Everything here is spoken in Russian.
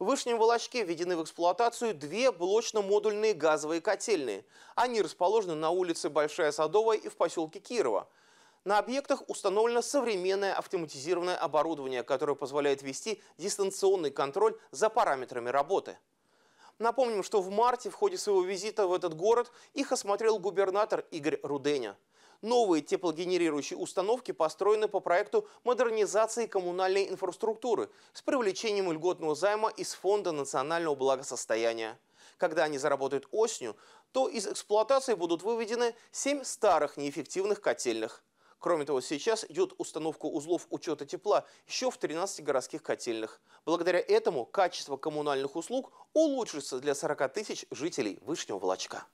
В Вышнем Волочке введены в эксплуатацию две блочно-модульные газовые котельные. Они расположены на улице Большая Садовая и в поселке Кирова. На объектах установлено современное автоматизированное оборудование, которое позволяет вести дистанционный контроль за параметрами работы. Напомним, что в марте в ходе своего визита в этот город их осмотрел губернатор Игорь Руденя. Новые теплогенерирующие установки построены по проекту модернизации коммунальной инфраструктуры с привлечением льготного займа из Фонда национального благосостояния. Когда они заработают осенью, то из эксплуатации будут выведены 7 старых неэффективных котельных. Кроме того, сейчас идет установка узлов учета тепла еще в 13 городских котельных. Благодаря этому качество коммунальных услуг улучшится для 40 тысяч жителей Вышнего Волочка.